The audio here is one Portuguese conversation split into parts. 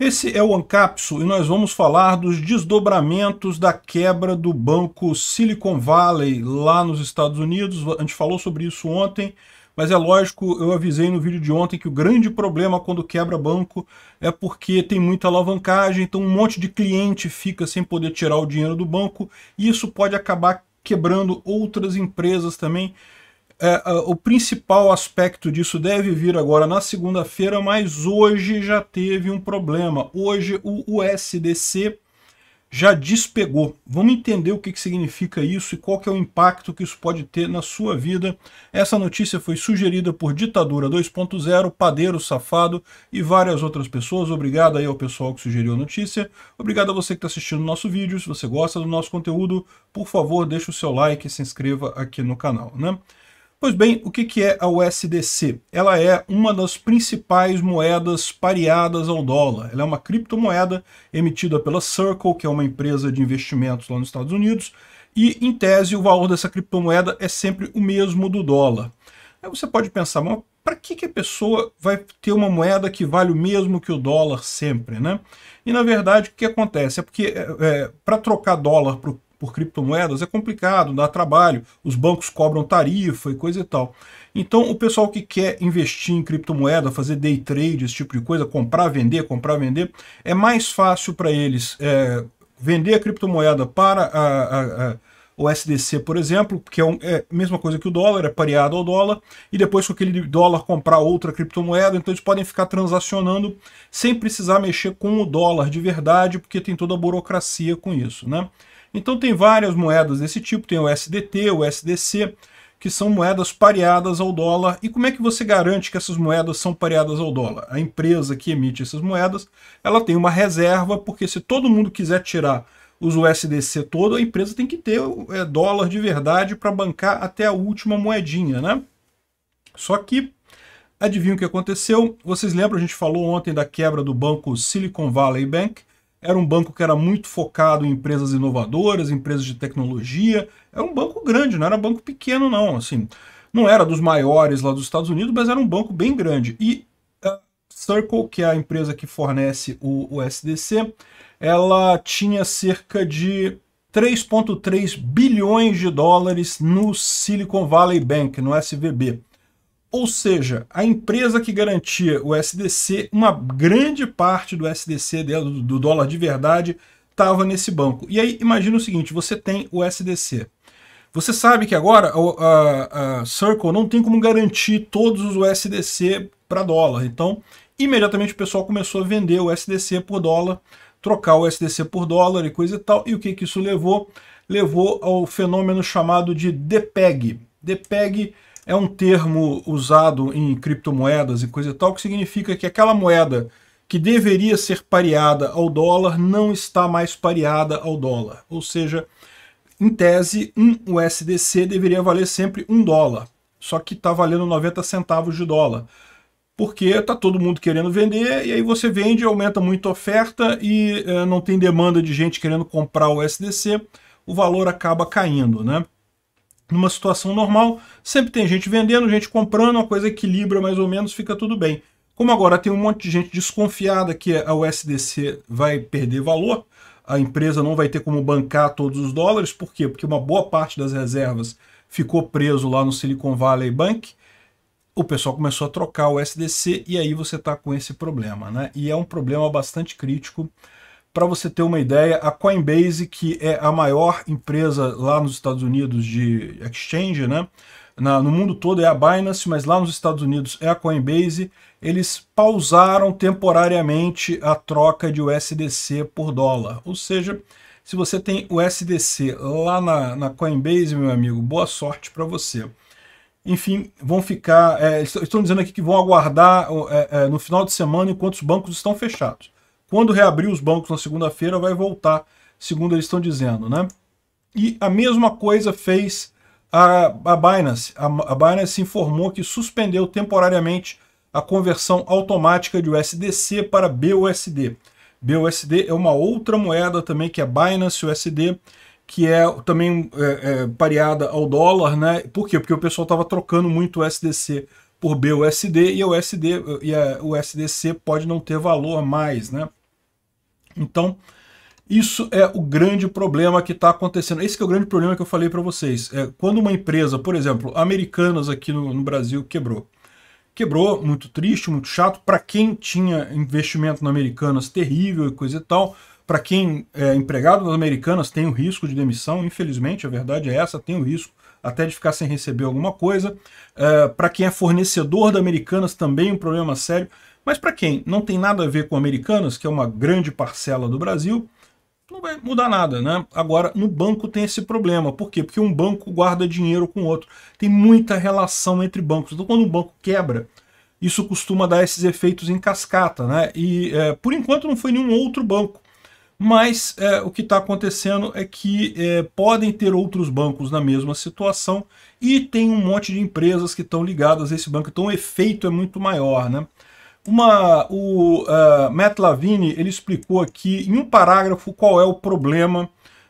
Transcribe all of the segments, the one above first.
Esse é o Ancapso e nós vamos falar dos desdobramentos da quebra do banco Silicon Valley lá nos Estados Unidos. A gente falou sobre isso ontem, mas é lógico, eu avisei no vídeo de ontem que o grande problema quando quebra banco é porque tem muita alavancagem, então um monte de cliente fica sem poder tirar o dinheiro do banco e isso pode acabar quebrando outras empresas também. É, é, o principal aspecto disso deve vir agora na segunda-feira, mas hoje já teve um problema. Hoje o USDC já despegou. Vamos entender o que, que significa isso e qual que é o impacto que isso pode ter na sua vida. Essa notícia foi sugerida por Ditadura 2.0, Padeiro Safado e várias outras pessoas. Obrigado aí ao pessoal que sugeriu a notícia. Obrigado a você que está assistindo o nosso vídeo. Se você gosta do nosso conteúdo, por favor, deixe o seu like e se inscreva aqui no canal. Né? Pois bem, o que é a USDC? Ela é uma das principais moedas pareadas ao dólar. Ela é uma criptomoeda emitida pela Circle, que é uma empresa de investimentos lá nos Estados Unidos, e, em tese, o valor dessa criptomoeda é sempre o mesmo do dólar. Aí você pode pensar, mas para que, que a pessoa vai ter uma moeda que vale o mesmo que o dólar sempre, né? E, na verdade, o que acontece? É porque é, é para trocar dólar para por criptomoedas é complicado, dá trabalho, os bancos cobram tarifa e coisa e tal. Então o pessoal que quer investir em criptomoeda, fazer day trade, esse tipo de coisa, comprar, vender, comprar, vender, é mais fácil para eles é, vender a criptomoeda para a, a, a o SDC, por exemplo, que é, um, é, a mesma coisa que o dólar, é pareado ao dólar, e depois com aquele dólar comprar outra criptomoeda, então eles podem ficar transacionando sem precisar mexer com o dólar de verdade, porque tem toda a burocracia com isso, né? Então tem várias moedas desse tipo, tem o SDT, o SDC, que são moedas pareadas ao dólar. E como é que você garante que essas moedas são pareadas ao dólar? A empresa que emite essas moedas, ela tem uma reserva, porque se todo mundo quiser tirar os USDC todo, a empresa tem que ter é, dólar de verdade para bancar até a última moedinha, né? Só que, adivinha o que aconteceu? Vocês lembram, a gente falou ontem da quebra do banco Silicon Valley Bank, era um banco que era muito focado em empresas inovadoras, empresas de tecnologia. Era um banco grande, não era banco pequeno, não. Assim, não era dos maiores lá dos Estados Unidos, mas era um banco bem grande. E a eh, Circle, que é a empresa que fornece o, o SDC, ela tinha cerca de 3,3 bilhões de dólares no Silicon Valley Bank, no SVB. Ou seja, a empresa que garantia o SDC, uma grande parte do SDC dela, do dólar de verdade, estava nesse banco. E aí imagina o seguinte, você tem o SDC. Você sabe que agora a, a, a Circle não tem como garantir todos os USDC para dólar. Então, imediatamente o pessoal começou a vender o USDC por dólar, trocar o USDC por dólar e coisa e tal. E o que, que isso levou? Levou ao fenômeno chamado de DPEG. DPEG é um termo usado em criptomoedas e coisa e tal, que significa que aquela moeda que deveria ser pareada ao dólar não está mais pareada ao dólar. Ou seja, em tese, um USDC deveria valer sempre um dólar, só que está valendo 90 centavos de dólar. Porque está todo mundo querendo vender, e aí você vende, aumenta muito a oferta e eh, não tem demanda de gente querendo comprar o USDC, o valor acaba caindo, né? numa situação normal, sempre tem gente vendendo, gente comprando, a coisa equilibra mais ou menos, fica tudo bem. Como agora tem um monte de gente desconfiada que a USDC vai perder valor, a empresa não vai ter como bancar todos os dólares, por quê? Porque uma boa parte das reservas ficou preso lá no Silicon Valley Bank, o pessoal começou a trocar o USDC e aí você está com esse problema, né? E é um problema bastante crítico para você ter uma ideia, a Coinbase, que é a maior empresa lá nos Estados Unidos de exchange, né? Na, no mundo todo é a Binance, mas lá nos Estados Unidos é a Coinbase, eles pausaram temporariamente a troca de USDC por dólar. Ou seja, se você tem USDC lá na, na Coinbase, meu amigo, boa sorte para você enfim, vão ficar, é, estão dizendo aqui que vão aguardar é, é, no final de semana enquanto os bancos estão fechados. Quando reabrir os bancos na segunda-feira, vai voltar, segundo eles estão dizendo, né? E a mesma coisa fez a, a Binance. A, a Binance informou que suspendeu temporariamente a conversão automática de USDC para BUSD. BUSD é uma outra moeda também que é Binance USD, que é também é, é, pareada ao dólar, né? Por quê? Porque o pessoal estava trocando muito USDC por BUSD e o USD e a USDC pode não ter valor mais, né? Então, isso é o grande problema que está acontecendo. Esse é o grande problema que eu falei para vocês. É quando uma empresa, por exemplo, Americanas aqui no, no Brasil quebrou. Quebrou, muito triste, muito chato. Para quem tinha investimento na Americanas, terrível e coisa e tal. Para quem é empregado nas Americanas, tem o risco de demissão. Infelizmente, a verdade é essa, tem o risco até de ficar sem receber alguma coisa. É, para quem é fornecedor da Americanas, também um problema sério. Mas para quem não tem nada a ver com americanas, que é uma grande parcela do Brasil, não vai mudar nada, né? Agora, no banco tem esse problema. Por quê? Porque um banco guarda dinheiro com outro. Tem muita relação entre bancos. Então, quando um banco quebra, isso costuma dar esses efeitos em cascata, né? E, é, por enquanto, não foi nenhum outro banco. Mas é, o que está acontecendo é que é, podem ter outros bancos na mesma situação e tem um monte de empresas que estão ligadas a esse banco. Então, o efeito é muito maior, né? Uma, o uh, Matt Lavigne ele explicou aqui em um parágrafo qual é o problema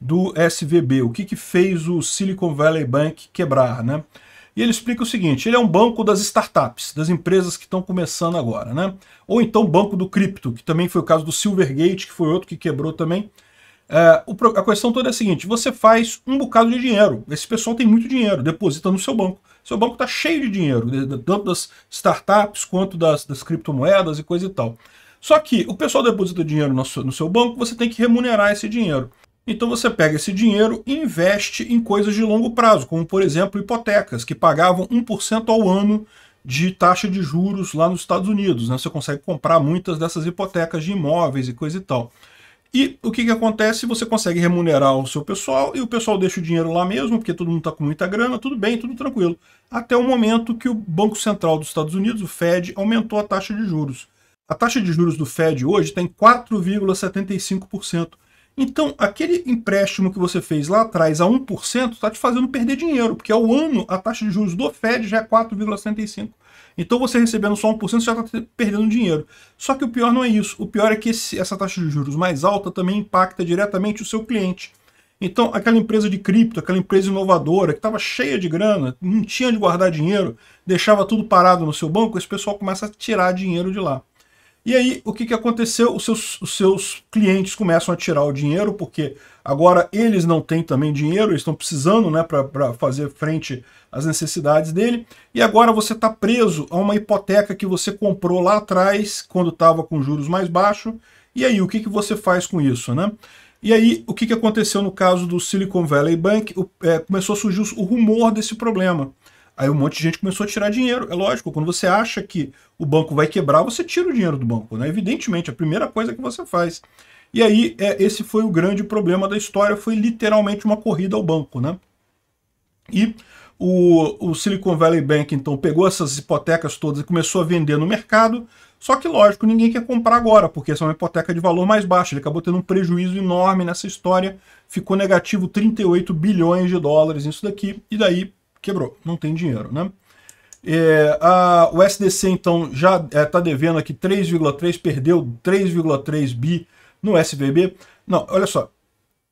do SVB, o que, que fez o Silicon Valley Bank quebrar, né? E ele explica o seguinte, ele é um banco das startups, das empresas que estão começando agora, né? Ou então banco do cripto, que também foi o caso do Silvergate, que foi outro que quebrou também. Uh, a questão toda é a seguinte: você faz um bocado de dinheiro. Esse pessoal tem muito dinheiro, deposita no seu banco. Seu banco está cheio de dinheiro, tanto das startups quanto das, das, criptomoedas e coisa e tal. Só que o pessoal deposita dinheiro no seu, no seu banco, você tem que remunerar esse dinheiro. Então você pega esse dinheiro e investe em coisas de longo prazo, como por exemplo hipotecas, que pagavam 1% ao ano de taxa de juros lá nos Estados Unidos. Né? Você consegue comprar muitas dessas hipotecas de imóveis e coisa e tal. E o que, que acontece? Você consegue remunerar o seu pessoal e o pessoal deixa o dinheiro lá mesmo, porque todo mundo está com muita grana, tudo bem, tudo tranquilo. Até o momento que o Banco Central dos Estados Unidos, o Fed, aumentou a taxa de juros. A taxa de juros do Fed hoje tem tá 4,75%. Então, aquele empréstimo que você fez lá atrás a 1% está te fazendo perder dinheiro, porque ao ano a taxa de juros do Fed já é 4,75%. Então você recebendo só 1% já está perdendo dinheiro. Só que o pior não é isso. O pior é que esse, essa taxa de juros mais alta também impacta diretamente o seu cliente. Então aquela empresa de cripto, aquela empresa inovadora que estava cheia de grana, não tinha de guardar dinheiro, deixava tudo parado no seu banco, esse pessoal começa a tirar dinheiro de lá. E aí, o que, que aconteceu? Os seus, os seus clientes começam a tirar o dinheiro, porque agora eles não têm também dinheiro, eles estão precisando né, para fazer frente às necessidades dele. E agora você está preso a uma hipoteca que você comprou lá atrás, quando estava com juros mais baixos. E aí, o que, que você faz com isso? Né? E aí, o que, que aconteceu no caso do Silicon Valley Bank? O, é, começou a surgir o rumor desse problema. Aí um monte de gente começou a tirar dinheiro. É lógico, quando você acha que o banco vai quebrar, você tira o dinheiro do banco. Né? Evidentemente, a primeira coisa que você faz. E aí, é, esse foi o grande problema da história, foi literalmente uma corrida ao banco. Né? E o, o Silicon Valley Bank, então, pegou essas hipotecas todas e começou a vender no mercado. Só que, lógico, ninguém quer comprar agora, porque essa é uma hipoteca de valor mais baixo. Ele acabou tendo um prejuízo enorme nessa história, ficou negativo 38 bilhões de dólares nisso daqui, e daí quebrou, não tem dinheiro, né? É, a, o SDC, então, já está é, tá devendo aqui 3,3, perdeu 3,3 bi no SVB. Não, olha só,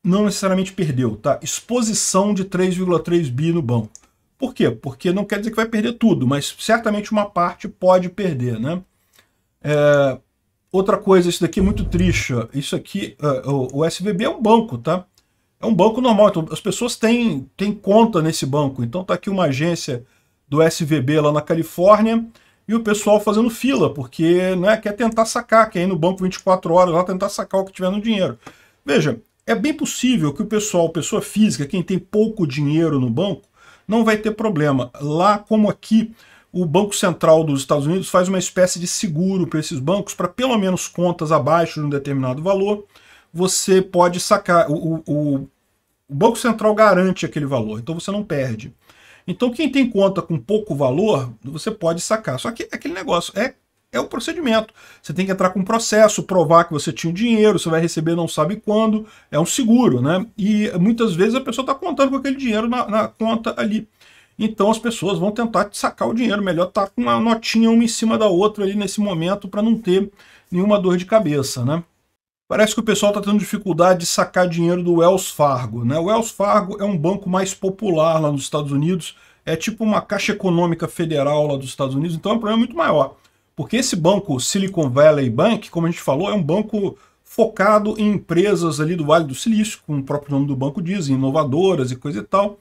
não necessariamente perdeu, tá? Exposição de 3,3 bi no banco. Por quê? Porque não quer dizer que vai perder tudo, mas certamente uma parte pode perder, né? É, outra coisa, isso daqui é muito triste. Isso aqui, uh, o, o SVB é um banco, tá? É um banco normal, então as pessoas têm, têm conta nesse banco. Então está aqui uma agência do SVB lá na Califórnia e o pessoal fazendo fila, porque né, quer tentar sacar, quer ir no banco 24 horas lá tentar sacar o que tiver no dinheiro. Veja, é bem possível que o pessoal, pessoa física, quem tem pouco dinheiro no banco, não vai ter problema. Lá como aqui, o Banco Central dos Estados Unidos faz uma espécie de seguro para esses bancos, para pelo menos contas abaixo de um determinado valor, você pode sacar. O, o, o Banco Central garante aquele valor, então você não perde. Então, quem tem conta com pouco valor, você pode sacar. Só que aquele negócio é é o procedimento. Você tem que entrar com um processo, provar que você tinha o dinheiro, você vai receber não sabe quando, é um seguro, né? E muitas vezes a pessoa está contando com aquele dinheiro na, na, conta ali. Então as pessoas vão tentar sacar o dinheiro, melhor estar tá com uma notinha uma em cima da outra ali nesse momento para não ter nenhuma dor de cabeça, né? Parece que o pessoal está tendo dificuldade de sacar dinheiro do Wells Fargo. Né? O Wells Fargo é um banco mais popular lá nos Estados Unidos, é tipo uma Caixa Econômica Federal lá dos Estados Unidos, então é um problema muito maior. Porque esse banco, Silicon Valley Bank, como a gente falou, é um banco focado em empresas ali do Vale do Silício, como o próprio nome do banco diz, inovadoras e coisa e tal.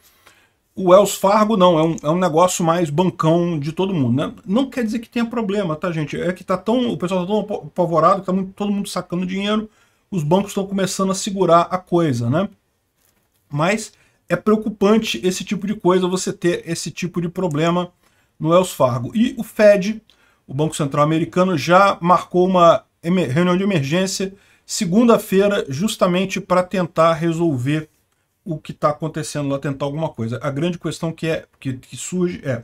O Wells Fargo não, é um, é um negócio mais bancão de todo mundo, né? Não quer dizer que tenha problema, tá, gente? É que tá tão, o pessoal está tão apavorado que tá todo mundo sacando dinheiro os bancos estão começando a segurar a coisa, né? Mas é preocupante esse tipo de coisa, você ter esse tipo de problema no Wells Fargo. E o Fed, o Banco Central Americano, já marcou uma reunião de emergência segunda-feira, justamente para tentar resolver o que está acontecendo lá, tentar alguma coisa. A grande questão que, é, que, que surge é,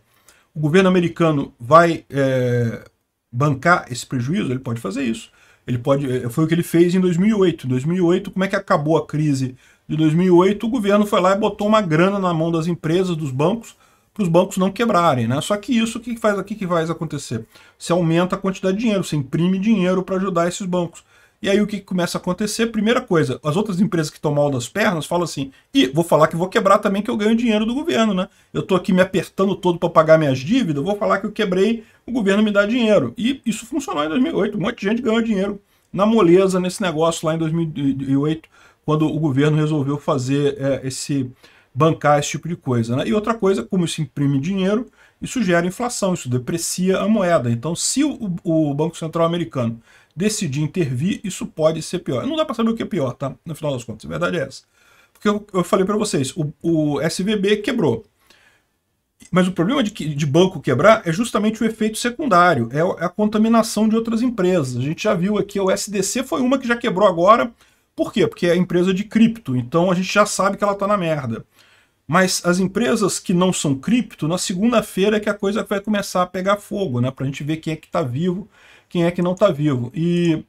o governo americano vai é, bancar esse prejuízo? Ele pode fazer isso. Ele pode, eh, foi o que ele fez em 2008. Em 2008, como é que acabou a crise de 2008? O governo foi lá e botou uma grana na mão das empresas, dos bancos, para os bancos não quebrarem, né? Só que isso, o que faz aqui que vai acontecer? Você aumenta a quantidade de dinheiro, você imprime dinheiro para ajudar esses bancos. E aí o que começa a acontecer? Primeira coisa, as outras empresas que estão mal das pernas falam assim, e vou falar que vou quebrar também que eu ganho dinheiro do governo, né? Eu estou aqui me apertando todo para pagar minhas dívidas, vou falar que eu quebrei, o governo me dá dinheiro. E isso funcionou em 2008, um monte de gente ganhou dinheiro na moleza nesse negócio lá em 2008, quando o governo resolveu fazer é, esse bancar esse tipo de coisa. Né? E outra coisa, como se imprime dinheiro, isso gera inflação, isso deprecia a moeda. Então, se o, o Banco Central americano decidir intervir, isso pode ser pior. Não dá para saber o que é pior, tá? No final das contas, a verdade é essa. Porque eu, eu falei para vocês, o, o, SVB quebrou. Mas o problema de, de, banco quebrar é justamente o efeito secundário, é, é a contaminação de outras empresas. A gente já viu aqui, o SDC foi uma que já quebrou agora. Por quê? Porque é empresa de cripto, então a gente já sabe que ela está na merda. Mas as empresas que não são cripto, na segunda-feira é que a coisa vai começar a pegar fogo, né? Para a gente ver quem é que está vivo quem é que não está vivo. E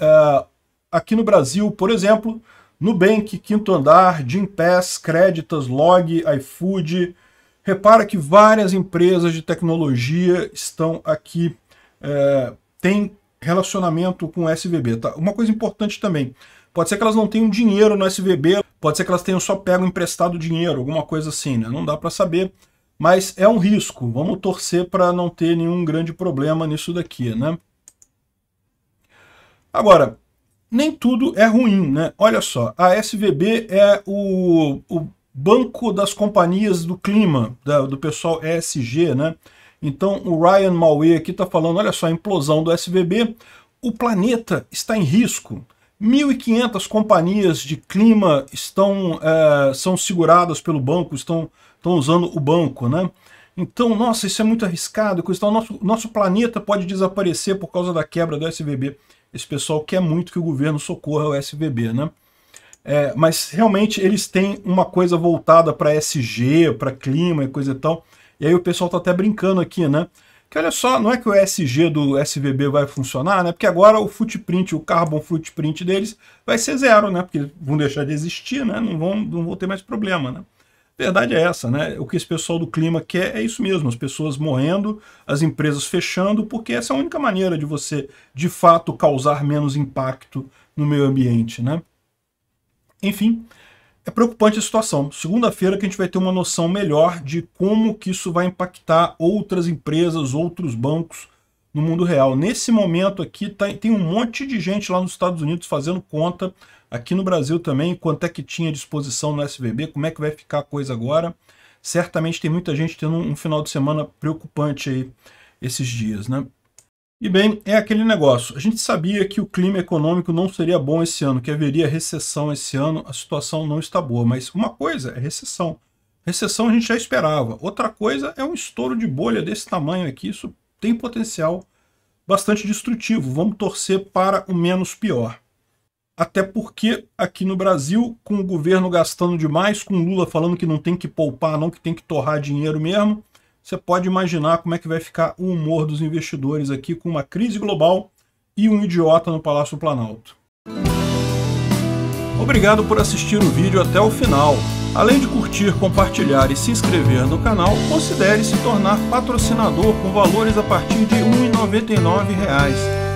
uh, aqui no Brasil, por exemplo, Nubank, Quinto Andar, Jim Pass, Créditas, Log, iFood. Repara que várias empresas de tecnologia estão aqui, tem eh, têm relacionamento com o SVB. Tá? Uma coisa importante também, pode ser que elas não tenham dinheiro no SVB, pode ser que elas tenham só pego emprestado dinheiro, alguma coisa assim, né? não dá para saber, mas é um risco. Vamos torcer para não ter nenhum grande problema nisso daqui. né? Agora, nem tudo é ruim, né? Olha só, a SVB é o, o banco das companhias do clima, da, do pessoal ESG, né? Então o Ryan Malway aqui está falando, olha só, a implosão do SVB, o planeta está em risco. 1.500 companhias de clima estão é, são seguradas pelo banco, estão, estão usando o banco, né? Então, nossa, isso é muito arriscado, então nosso, nosso planeta pode desaparecer por causa da quebra do SVB. Esse pessoal quer muito que o governo socorra o SVB, né? É, mas realmente eles têm uma coisa voltada para SG, para clima e coisa e tal. E aí o pessoal tá até brincando aqui, né? Que olha só, não é que o SG do SVB vai funcionar, né? Porque agora o footprint, o carbon footprint deles vai ser zero, né? Porque vão deixar de existir, né? Não vão, não vão ter mais problema, né? Verdade é essa, né? O que esse pessoal do clima quer é isso mesmo, as pessoas morrendo, as empresas fechando, porque essa é a única maneira de você, de fato, causar menos impacto no meio ambiente, né? Enfim, é preocupante a situação. Segunda-feira que a gente vai ter uma noção melhor de como que isso vai impactar outras empresas, outros bancos no mundo real. Nesse momento aqui, tá, tem um monte de gente lá nos Estados Unidos fazendo conta Aqui no Brasil também, quanto é que tinha disposição no SVB, como é que vai ficar a coisa agora. Certamente tem muita gente tendo um final de semana preocupante aí esses dias, né? E bem, é aquele negócio. A gente sabia que o clima econômico não seria bom esse ano, que haveria recessão esse ano, a situação não está boa. Mas uma coisa é recessão. Recessão a gente já esperava. Outra coisa é um estouro de bolha desse tamanho aqui. Isso tem potencial bastante destrutivo. Vamos torcer para o menos pior. Até porque aqui no Brasil, com o governo gastando demais, com Lula falando que não tem que poupar, não, que tem que torrar dinheiro mesmo, você pode imaginar como é que vai ficar o humor dos investidores aqui com uma crise global e um idiota no Palácio Planalto. Obrigado por assistir o vídeo até o final. Além de curtir, compartilhar e se inscrever no canal, considere se tornar patrocinador com valores a partir de R$ 1,99